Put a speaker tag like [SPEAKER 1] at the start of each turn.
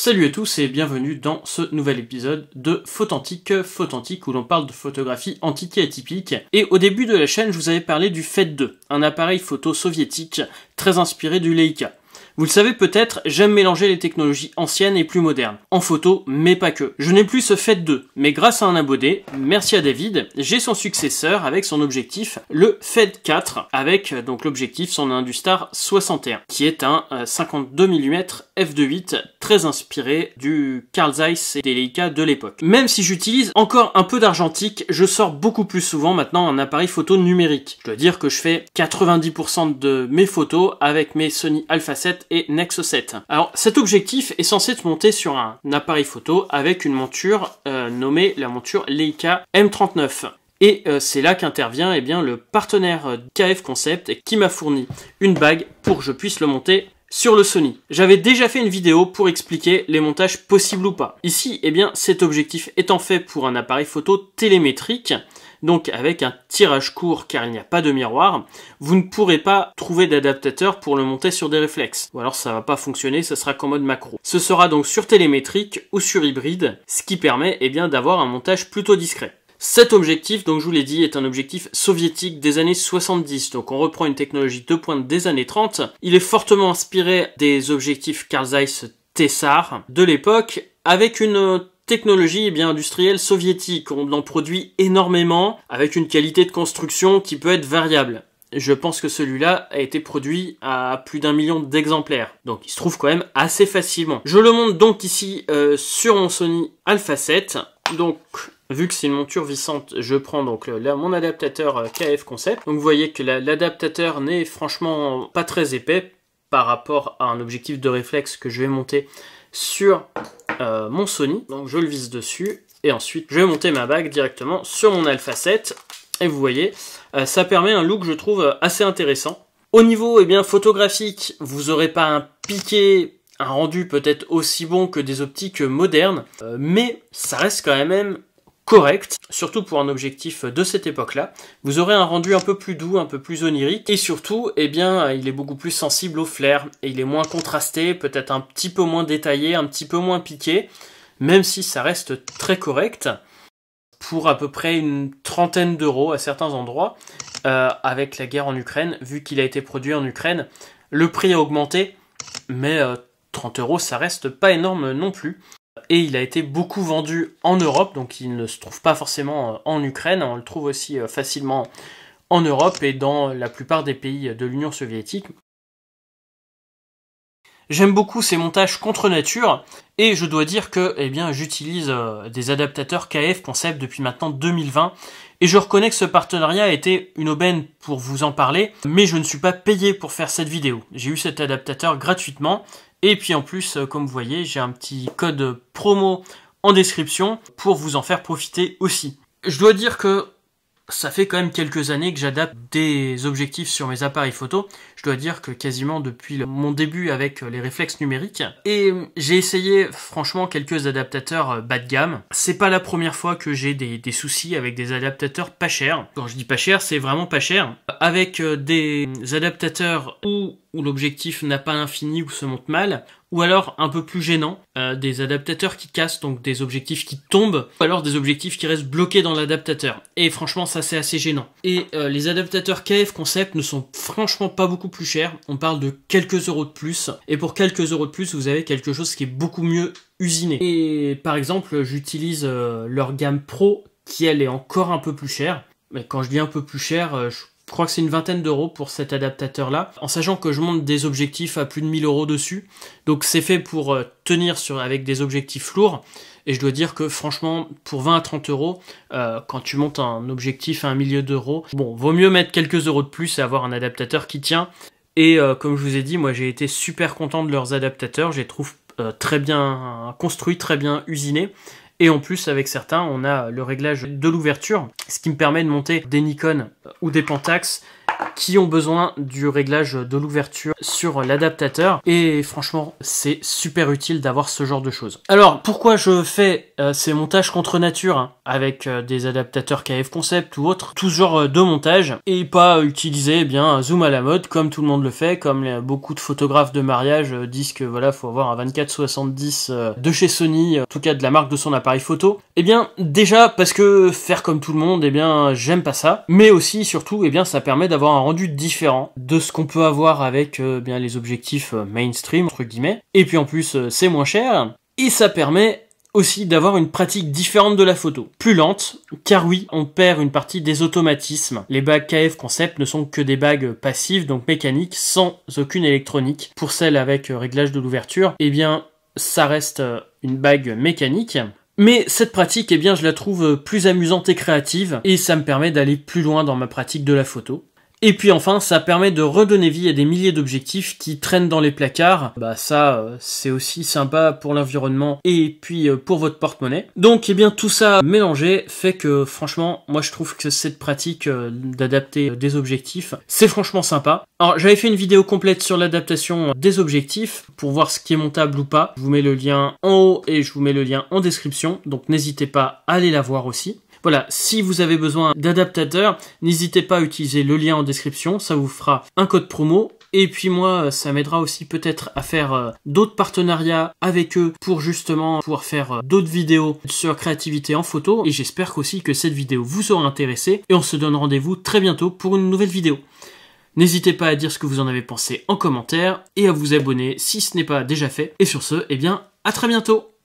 [SPEAKER 1] Salut à tous et bienvenue dans ce nouvel épisode de Photantique, Photantique où l'on parle de photographie antique et atypique. Et au début de la chaîne, je vous avais parlé du FED 2, un appareil photo soviétique très inspiré du Leica. Vous le savez peut-être, j'aime mélanger les technologies anciennes et plus modernes, en photo, mais pas que. Je n'ai plus ce FED 2, mais grâce à un abonné, merci à David, j'ai son successeur avec son objectif, le Fed 4, avec euh, donc l'objectif son Industar 61, qui est un 52 mm f2.8 très inspiré du Carl Zeiss et des Leica de l'époque. Même si j'utilise encore un peu d'argentique, je sors beaucoup plus souvent maintenant un appareil photo numérique. Je dois dire que je fais 90% de mes photos avec mes Sony Alpha 7 et Nexo 7. Alors cet objectif est censé être monter sur un appareil photo avec une monture euh, nommée la monture Leica M39. Et euh, c'est là qu'intervient eh bien, le partenaire KF Concept qui m'a fourni une bague pour que je puisse le monter sur le Sony. J'avais déjà fait une vidéo pour expliquer les montages possibles ou pas. Ici, eh bien, cet objectif étant fait pour un appareil photo télémétrique, donc avec un tirage court car il n'y a pas de miroir, vous ne pourrez pas trouver d'adaptateur pour le monter sur des réflexes. Ou alors ça va pas fonctionner, ça sera qu'en mode macro. Ce sera donc sur télémétrique ou sur hybride, ce qui permet eh bien d'avoir un montage plutôt discret. Cet objectif, donc je vous l'ai dit, est un objectif soviétique des années 70, donc on reprend une technologie de pointe des années 30. Il est fortement inspiré des objectifs Carl Zeiss Tessar de l'époque, avec une technologie eh bien, industrielle soviétique. On en produit énormément avec une qualité de construction qui peut être variable. Je pense que celui-là a été produit à plus d'un million d'exemplaires. Donc il se trouve quand même assez facilement. Je le monte donc ici euh, sur mon Sony Alpha 7. Donc Vu que c'est une monture vissante, je prends donc euh, là mon adaptateur euh, KF Concept. Donc vous voyez que l'adaptateur n'est franchement pas très épais par rapport à un objectif de réflexe que je vais monter sur euh, mon Sony, donc je le vise dessus, et ensuite je vais monter ma bague directement sur mon Alpha 7, et vous voyez, euh, ça permet un look je trouve assez intéressant. Au niveau et eh bien, photographique, vous aurez pas un piqué un rendu peut-être aussi bon que des optiques modernes, euh, mais ça reste quand même correct, surtout pour un objectif de cette époque-là. Vous aurez un rendu un peu plus doux, un peu plus onirique, et surtout, eh bien, il est beaucoup plus sensible au flair, et il est moins contrasté, peut-être un petit peu moins détaillé, un petit peu moins piqué, même si ça reste très correct, pour à peu près une trentaine d'euros à certains endroits, euh, avec la guerre en Ukraine, vu qu'il a été produit en Ukraine, le prix a augmenté, mais 30 euh, euros, ça reste pas énorme non plus et il a été beaucoup vendu en Europe, donc il ne se trouve pas forcément euh, en Ukraine, on le trouve aussi euh, facilement en Europe et dans la plupart des pays de l'Union soviétique. J'aime beaucoup ces montages contre nature et je dois dire que eh bien j'utilise euh, des adaptateurs KF Concept depuis maintenant 2020 et je reconnais que ce partenariat a été une aubaine pour vous en parler mais je ne suis pas payé pour faire cette vidéo. J'ai eu cet adaptateur gratuitement et puis en plus, euh, comme vous voyez, j'ai un petit code promo en description pour vous en faire profiter aussi. Je dois dire que ça fait quand même quelques années que j'adapte des objectifs sur mes appareils photo. Je dois dire que quasiment depuis mon début avec euh, les réflexes numériques. Et euh, j'ai essayé franchement quelques adaptateurs bas de gamme. C'est pas la première fois que j'ai des, des, soucis avec des adaptateurs pas chers. Quand je dis pas cher, c'est vraiment pas cher. Avec des adaptateurs où l'objectif n'a pas l'infini ou se monte mal, ou alors un peu plus gênant, euh, des adaptateurs qui cassent, donc des objectifs qui tombent, ou alors des objectifs qui restent bloqués dans l'adaptateur. Et franchement, ça c'est assez gênant. Et euh, les adaptateurs KF Concept ne sont franchement pas beaucoup plus chers, on parle de quelques euros de plus, et pour quelques euros de plus, vous avez quelque chose qui est beaucoup mieux usiné. Et par exemple, j'utilise euh, leur gamme Pro, qui elle est encore un peu plus chère, mais quand je dis un peu plus cher, je je crois que c'est une vingtaine d'euros pour cet adaptateur-là, en sachant que je monte des objectifs à plus de 1000 euros dessus. Donc c'est fait pour euh, tenir sur, avec des objectifs lourds. Et je dois dire que franchement, pour 20 à 30 euros, euh, quand tu montes un objectif à un milieu d'euros, bon, vaut mieux mettre quelques euros de plus et avoir un adaptateur qui tient. Et euh, comme je vous ai dit, moi j'ai été super content de leurs adaptateurs. Je les trouve très bien construits, très bien usinés. Et en plus, avec certains, on a le réglage de l'ouverture, ce qui me permet de monter des Nikon euh, ou des Pentax qui ont besoin du réglage de l'ouverture sur l'adaptateur. Et franchement, c'est super utile d'avoir ce genre de choses. Alors, pourquoi je fais euh, ces montages contre nature hein, avec euh, des adaptateurs KF Concept ou autre, tout ce genre euh, de montage, et pas utiliser eh bien zoom à la mode comme tout le monde le fait, comme beaucoup de photographes de mariage disent que voilà, faut avoir un 24-70 de chez Sony, en tout cas de la marque de son appareil photo. Eh bien, déjà parce que faire comme tout le monde, eh bien, j'aime pas ça, mais aussi surtout, eh bien, ça permet d'avoir un différent de ce qu'on peut avoir avec euh, bien les objectifs euh, mainstream entre guillemets. Et puis en plus, euh, c'est moins cher et ça permet aussi d'avoir une pratique différente de la photo, plus lente, car oui, on perd une partie des automatismes. Les bagues KF Concept ne sont que des bagues passives, donc mécaniques, sans aucune électronique. Pour celles avec réglage de l'ouverture, eh bien, ça reste une bague mécanique. Mais cette pratique, et eh bien, je la trouve plus amusante et créative, et ça me permet d'aller plus loin dans ma pratique de la photo. Et puis enfin, ça permet de redonner vie à des milliers d'objectifs qui traînent dans les placards. Bah ça, euh, c'est aussi sympa pour l'environnement et puis euh, pour votre porte-monnaie. Donc, eh bien, tout ça mélangé fait que, franchement, moi je trouve que cette pratique euh, d'adapter des objectifs, c'est franchement sympa. Alors, j'avais fait une vidéo complète sur l'adaptation des objectifs pour voir ce qui est montable ou pas. Je vous mets le lien en haut et je vous mets le lien en description. Donc, n'hésitez pas à aller la voir aussi. Voilà, si vous avez besoin d'adaptateur, n'hésitez pas à utiliser le lien en description, ça vous fera un code promo. Et puis moi, ça m'aidera aussi peut-être à faire euh, d'autres partenariats avec eux pour justement pouvoir faire euh, d'autres vidéos sur créativité en photo. Et j'espère aussi que cette vidéo vous aura intéressé. Et on se donne rendez-vous très bientôt pour une nouvelle vidéo. N'hésitez pas à dire ce que vous en avez pensé en commentaire et à vous abonner si ce n'est pas déjà fait. Et sur ce, eh bien, à très bientôt